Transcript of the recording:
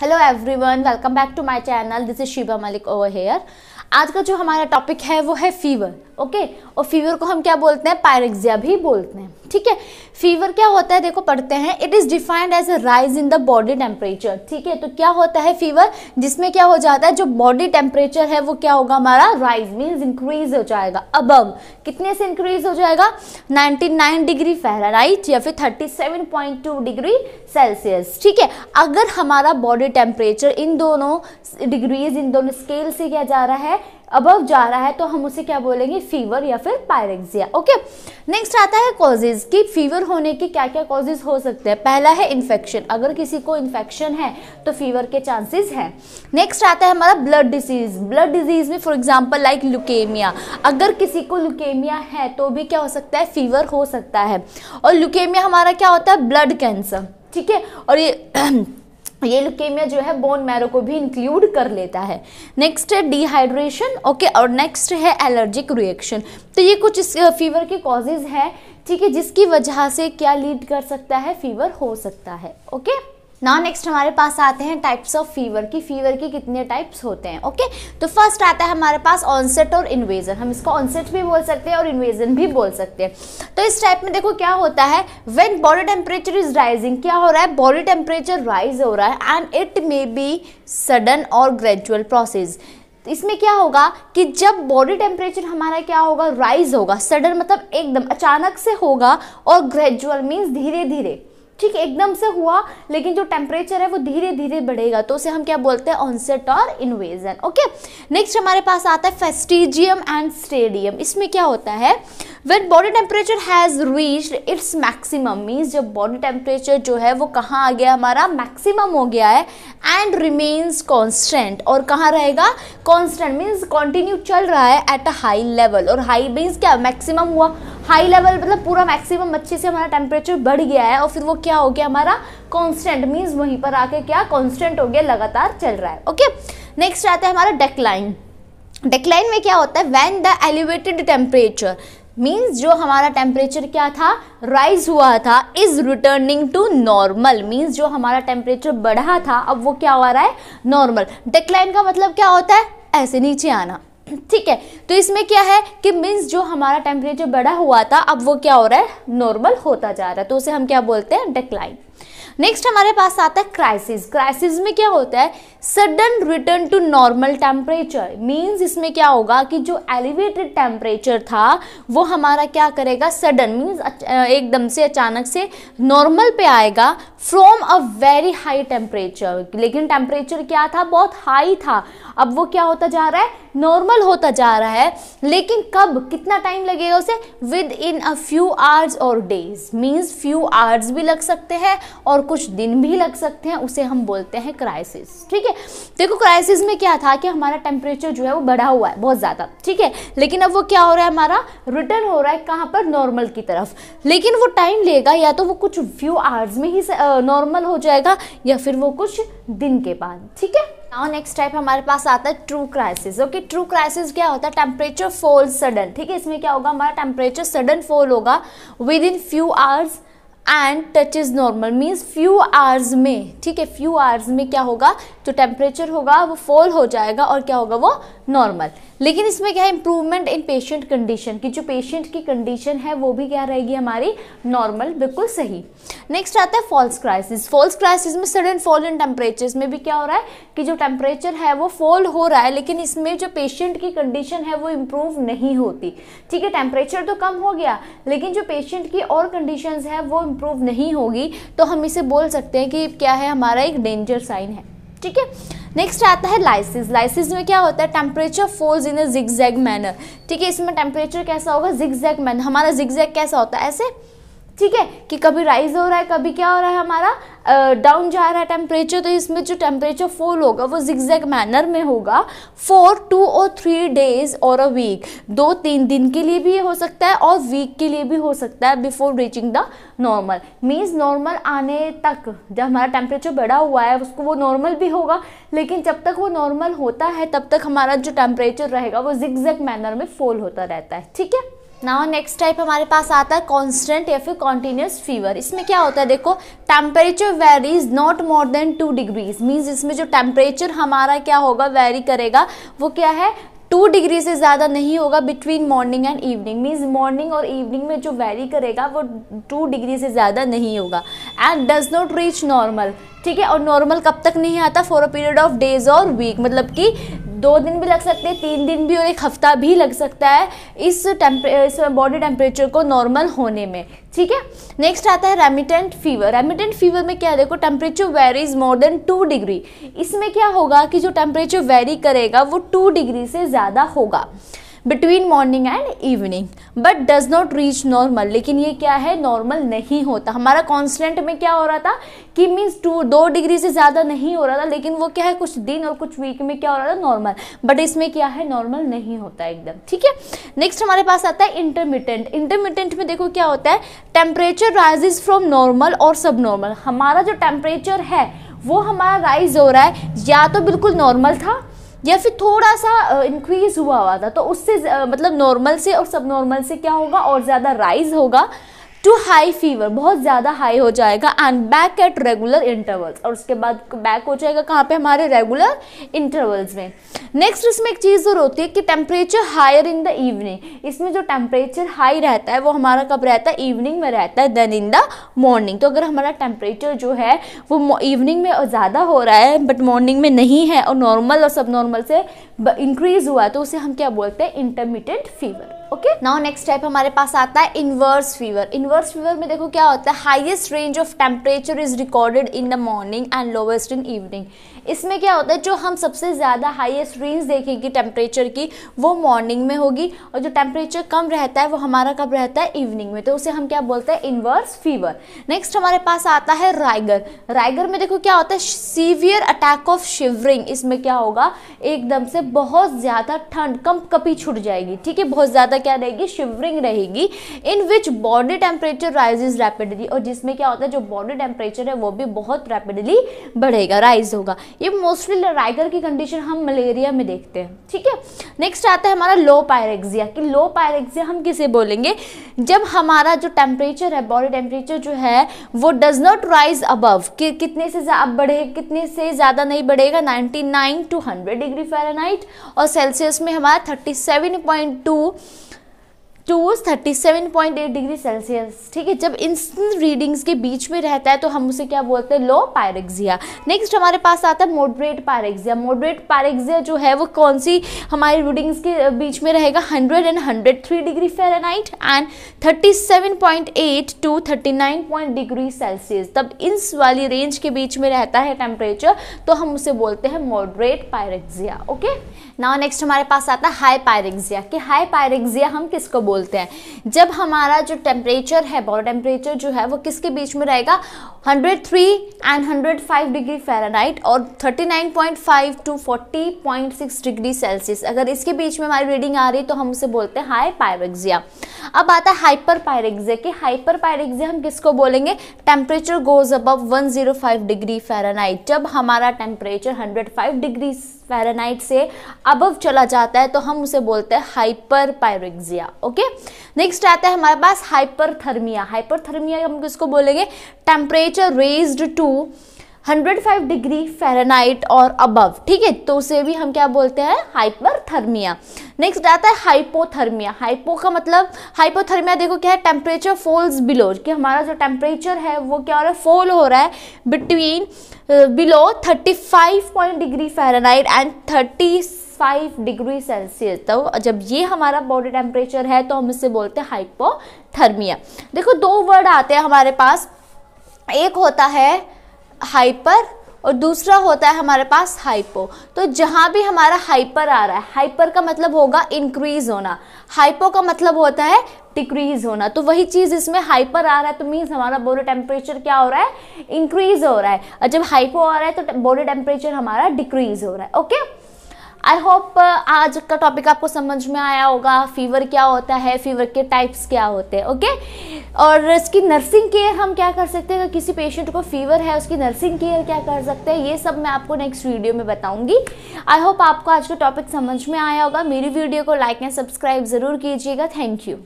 Hello everyone welcome back to my channel this is Shiva Malik over here आज का जो हमारा टॉपिक है वो है फीवर ओके और फीवर को हम क्या बोलते हैं पायरेक्सिया भी बोलते हैं ठीक है फीवर क्या होता है देखो पढ़ते हैं it is defined as a rise in the body temperature ठीक है तो क्या होता है फीवर जिसमें क्या हो जाता है जो बॉडी टेम्परेचर है वो क्या होगा हमारा राइज मीन्स इंक्रीज हो जाएगा अब कितने से इंक्रीज हो जाएगा 99 डिग्री फेहराइट या फिर 37.2 डिग्री सेल्सियस ठीक है अगर हमारा बॉडी टेम्परेचर इन दोनों डिग्रीज इन दोनों स्केल से क्या जा रहा है अबव जा रहा है तो हम उसे क्या बोलेंगे फीवर या फिर पायरेक्सिया ओके नेक्स्ट आता है कॉजेज कि फीवर होने के क्या क्या कॉजेज हो सकते हैं पहला है इन्फेक्शन अगर किसी को इन्फेक्शन है तो फीवर के चांसेस हैं नेक्स्ट आता है हमारा ब्लड डिजीज ब्लड डिजीज में फॉर एग्जाम्पल लाइक लुकेमिया अगर किसी को लुकेमिया है तो भी क्या हो सकता है फीवर हो सकता है और लुकेमिया हमारा क्या होता है ब्लड कैंसर ठीक है और ये ये लुकेमिया जो है बोन मैरो को भी इंक्लूड कर लेता है नेक्स्ट है डिहाइड्रेशन ओके और नेक्स्ट है एलर्जिक रिएक्शन तो ये कुछ इस फीवर के कॉजेज हैं ठीक है जिसकी वजह से क्या लीड कर सकता है फीवर हो सकता है ओके नाउ नेक्स्ट हमारे पास आते हैं टाइप्स ऑफ फीवर की फीवर के कितने टाइप्स होते हैं ओके तो फर्स्ट आता है हमारे पास ऑनसेट और इन्वेजन हम इसको ऑनसेट भी बोल सकते हैं और इन्वेजन भी बोल सकते हैं तो इस टाइप में देखो क्या होता है when body temperature is rising क्या हो रहा है बॉडी टेम्परेचर राइज हो रहा है and it may be sudden और ग्रेजुअल प्रोसेस इसमें क्या होगा कि जब बॉडी टेम्परेचर हमारा क्या होगा राइज होगा सडन मतलब एकदम अचानक से होगा और ग्रेजुअल मीन्स धीरे धीरे ठीक एकदम से हुआ लेकिन जो टेम्परेचर है वो धीरे धीरे बढ़ेगा तो उसे हम क्या बोलते हैं ऑनसेट और इन्वेजन ओके नेक्स्ट हमारे पास आता है फेस्टिजियम एंड स्टेडियम इसमें क्या होता है when body temperature has reached its maximum means जब बॉडी टेम्परेचर जो है वो कहाँ आ गया हमारा मैक्सिमम हो गया है एंड रिमेन्स कॉन्स्टेंट और कहाँ रहेगा कॉन्स्टेंट मीन्स कॉन्टिन्यू चल रहा है एट अ हाई लेवल और हाई मीन्स क्या मैक्सिमम हुआ हाई लेवल मतलब पूरा मैक्सिमम अच्छे से हमारा टेम्परेचर बढ़ गया है और फिर वो क्या हो गया हमारा कॉन्स्टेंट मीन्स वहीं पर आके क्या कॉन्स्टेंट हो गया लगातार चल रहा है ओके नेक्स्ट आता है हमारा डेक्लाइन डेक्लाइन में क्या होता है when the elevated temperature means जो हमारा टेम्परेचर क्या था राइज हुआ था is returning to normal means जो हमारा टेम्परेचर बढ़ा था अब वो क्या हो रहा है नॉर्मल डिक्लाइन का मतलब क्या होता है ऐसे नीचे आना ठीक है तो इसमें क्या है कि मीन्स जो हमारा टेम्परेचर बढ़ा हुआ था अब वो क्या हो रहा है नॉर्मल होता जा रहा है तो उसे हम क्या बोलते हैं डिक्लाइन नेक्स्ट हमारे पास आता है क्राइसिस क्राइसिस में क्या होता है sudden return to normal temperature means इसमें क्या होगा कि जो एलिवेटेड टेम्परेचर था वो हमारा क्या करेगा सडन मीन्स एकदम से अचानक से नॉर्मल पे आएगा from a very high temperature लेकिन टेम्परेचर क्या था बहुत हाई था अब वो क्या होता जा रहा है नॉर्मल होता जा रहा है लेकिन कब कितना टाइम लगेगा उसे within a few hours और डेज मीन्स फ्यू आवर्स भी लग सकते हैं और कुछ दिन भी लग सकते हैं उसे हम बोलते हैं क्राइसिस ठीक है देखो क्राइसिस में क्या था कि हमारा टेम्परेचर जो है वो बढ़ा हुआ है बहुत ज़्यादा ठीक है लेकिन अब वो क्या हो रहा है हमारा रिटर्न हो रहा है कहाँ पर नॉर्मल की तरफ लेकिन वो टाइम लेगा या तो वो कुछ फ्यू आवर्स में ही नॉर्मल हो जाएगा या फिर वो कुछ दिन के बाद ठीक है नाउ नेक्स्ट टाइप हमारे पास आता है true crisis okay true crisis क्या होता है टेम्परेचर फॉल सडन ठीक है इसमें क्या होगा हमारा टेम्परेचर सडन फॉल होगा within few hours and touches normal means few hours में ठीक है फ्यू आवर्स में क्या होगा जो टेम्परेचर होगा वो फॉल हो जाएगा और क्या होगा वो नॉर्मल लेकिन इसमें क्या है इंप्रूवमेंट इन पेशेंट कंडीशन कि जो पेशेंट की कंडीशन है वो भी क्या रहेगी हमारी नॉर्मल बिल्कुल सही नेक्स्ट आता है फॉल्स क्राइसिस फॉल्स क्राइसिस में सडन फॉल इन टेम्परेचर में भी क्या हो रहा है कि जो टेम्परेचर है वो फॉल हो रहा है लेकिन इसमें जो पेशेंट की कंडीशन है वो इम्प्रूव नहीं होती ठीक है टेम्परेचर तो कम हो गया लेकिन जो पेशेंट की और कंडीशन है वो इम्प्रूव नहीं होगी तो हम इसे बोल सकते हैं कि क्या है हमारा एक डेंजर साइन है ठीक है नेक्स्ट आता है लाइसिस लाइसिस में क्या होता है temperature falls in a zig manner ठीक है इसमें टेम्परेचर कैसा होगा जिग मैनर हमारा जिग कैसा होता है ऐसे ठीक है कि कभी राइज हो रहा है कभी क्या हो रहा है हमारा डाउन जा रहा है टेम्परेचर तो इसमें जो टेम्परेचर फॉल होगा वो जिक्जैक मैनर में होगा फॉर टू और थ्री डेज और अ वीक दो तीन दिन के लिए भी हो सकता है और वीक के लिए भी हो सकता है before reaching the normal means normal आने तक जब हमारा टेम्परेचर बढ़ा हुआ है उसको वो नॉर्मल भी होगा लेकिन जब तक वो नॉर्मल होता है तब तक हमारा जो टेम्परेचर रहेगा वो जिक्जैक मैनर में फॉल होता रहता है ठीक है नाउ नेक्स्ट टाइप हमारे पास आता है कॉन्स्टेंट या फिर कॉन्टीन्यूस फीवर इसमें क्या होता है देखो temperature varies not more than two degrees means इसमें जो टेम्परेचर हमारा क्या होगा वेरी करेगा वो क्या है टू डिग्री से ज़्यादा नहीं होगा between morning and evening means morning और इवनिंग में जो वेरी करेगा वो टू डिग्री से ज़्यादा नहीं होगा and does not reach normal ठीक है और नॉर्मल कब तक नहीं आता for a period of days और वीक मतलब कि दो दिन भी लग सकते हैं तीन दिन भी और एक हफ्ता भी लग सकता है इस टेम्परे इस बॉडी टेम्परेचर को नॉर्मल होने में ठीक है नेक्स्ट आता है रेमिटेंट फीवर रेमिटेंट फीवर में क्या देखो temperature varies more than two degree इसमें क्या होगा कि जो टेम्परेचर वेरी करेगा वो टू डिग्री से ज़्यादा होगा between morning and evening but does not reach normal लेकिन ये क्या है नॉर्मल नहीं होता हमारा कॉन्स्टेंट में क्या हो रहा था कि मीन्स टू दो डिग्री से ज़्यादा नहीं हो रहा था लेकिन वो क्या है कुछ दिन और कुछ वीक में क्या हो रहा था नॉर्मल बट इसमें क्या है नॉर्मल नहीं होता एकदम ठीक है नेक्स्ट हमारे पास आता है इंटरमीडियंट इंटरमीडियंट में देखो क्या होता है टेम्परेचर राइजेज फ्रॉम नॉर्मल और सब नॉर्मल हमारा जो टेम्परेचर है वो हमारा राइज हो रहा है या तो बिल्कुल नॉर्मल था या फिर थोड़ा सा इंक्रीज हुआ हुआ था तो उससे मतलब नॉर्मल से और सब नॉर्मल से क्या होगा और ज़्यादा राइज होगा टू हाई फीवर बहुत ज़्यादा हाई हो जाएगा and back at regular intervals और उसके बाद बैक हो जाएगा कहाँ पे हमारे रेगुलर इंटरवल्स में नेक्स्ट इसमें एक चीज़ और होती है कि temperature higher in the evening इसमें जो टेम्परेचर हाई रहता है वो हमारा कब रहता है इवनिंग में रहता है देन इन द मॉर्निंग तो अगर हमारा टेम्परेचर जो है वो इवनिंग में ज़्यादा हो रहा है बट मॉर्निंग में नहीं है और नॉर्मल और सब नॉर्मल से इंक्रीज़ हुआ है तो उसे हम क्या बोलते हैं intermediate fever okay now next type हमारे पास आता है इनवर्स फीवर इनवर्स फीवर में देखो क्या होता है highest range of temperature is recorded in the morning and lowest in evening इसमें क्या होता है जो हम सबसे ज़्यादा हाईएस्ट रेंज देखेंगे टेम्परेचर की वो मॉर्निंग में होगी और जो टेम्परेचर कम रहता है वो हमारा कब रहता है इवनिंग में तो उसे हम क्या बोलते हैं इनवर्स फीवर नेक्स्ट हमारे पास आता है राइगर राइगर में देखो क्या होता है सीवियर अटैक ऑफ शिवरिंग इसमें क्या होगा एकदम से बहुत ज़्यादा ठंड कम कपी छुट जाएगी ठीक है बहुत ज़्यादा क्या रहेगी शिवरिंग रहेगी in which body temperature rises rapidly और जिसमें क्या होता है जो बॉडी टेम्परेचर है वो भी बहुत रैपिडली बढ़ेगा राइज होगा ये मोस्टली राइगर की कंडीशन हम मलेरिया में देखते हैं ठीक है नेक्स्ट आता है हमारा लो पायरेक्सिया कि लो पायरेक्सिया हम किसे बोलेंगे जब हमारा जो टेम्परेचर है बॉडी टेम्परेचर जो है वो डज नॉट राइज अबव कि कितने से अब बढ़े कितने से ज़्यादा नहीं बढ़ेगा nine to hundred degree Fahrenheit और सेल्सियस में हमारा two thirty seven point eight degree Celsius ठीक है जब इन रीडिंग्स के बीच में रहता है तो हम उसे क्या बोलते हैं लो पायरेक्जिया नेक्स्ट हमारे पास आता है मोडरेट पायरेक्जिया मोडरेट पायरेक्जिया जो है वो कौन सी हमारी रीडिंग्स के बीच में रहेगा hundred and hundred three degree Fahrenheit and eight two point degree Celsius तब इंस वाली रेंज के बीच में रहता है टेम्परेचर तो हम उसे बोलते हैं moderate pyrexia okay now next हमारे पास आता है हाई पायरेक्जिया कि हाई पायरेक्जिया हम किसको बोलते बोलते हैं जब हमारा जो टेम्परेचर है बॉडी टेम्परेचर जो है वो किसके बीच में रहेगा 103 एंड 105 डिग्री फ़ारेनहाइट और 39.5 टू 40.6 डिग्री सेल्सियस अगर इसके बीच में हमारी रीडिंग आ रही तो हम उसे बोलते हैं हाई पायरेक्सिया अब आता है हाइपर पायरेक्सिया कि हाइपर पायरेक्सिया हम किसको बोलेंगे temperature goes above 105 degree Fahrenheit जब हमारा टेम्परेचर 105 डिग्री फ़ारेनहाइट से अबव चला जाता है तो हम उसे बोलते हैं hyper pyrexia okay okay next आता है हमारे पास हाइपरथर्मिया हाइपरथर्मिया हम किसको बोलेंगे temperature raised to 105 degree Fahrenheit और अबव ठीक है तो उसे भी हम क्या बोलते हैं हाइपरथर्मिया नेक्स्ट आता है हाइपोथर्मिया हाइपो का मतलब हाइपोथर्मिया देखो क्या है टेम्परेचर फॉल्स बिलो कि हमारा जो टेम्परेचर है वो क्या हो रहा है फॉल हो रहा है between below 35 point degree Fahrenheit and five degree Celsius तो जब ये हमारा बॉडी टेम्परेचर है तो हम इसे बोलते हैं हाइपोथर्मिया देखो दो वर्ड आते हैं हमारे पास एक होता है हाइपर और दूसरा होता है हमारे पास हाइपो तो जहाँ भी हमारा हाइपर आ रहा है हाइपर का मतलब होगा इंक्रीज होना हाइपो का मतलब होता है डिक्रीज होना तो वही चीज़ इसमें हाइपर आ रहा है तो मीन्स हमारा बॉडी टेम्परेचर क्या हो रहा है इंक्रीज हो रहा है और जब हाइपो आ रहा है तो बॉडी टेम्परेचर हमारा डिक्रीज हो रहा है okay okay? I hope uh, आज का टॉपिक आपको समझ में आया होगा फीवर क्या होता है फीवर के टाइप्स क्या होते हैं ओके और इसकी नर्सिंग केयर हम क्या कर सकते हैं किसी पेशेंट को फीवर है उसकी नर्सिंग केयर क्या कर सकते हैं ये सब मैं आपको नेक्स्ट वीडियो में बताऊंगी आई होप आपको आज का टॉपिक समझ में आया होगा मेरी वीडियो को लाइक एंड सब्सक्राइब ज़रूर कीजिएगा थैंक यू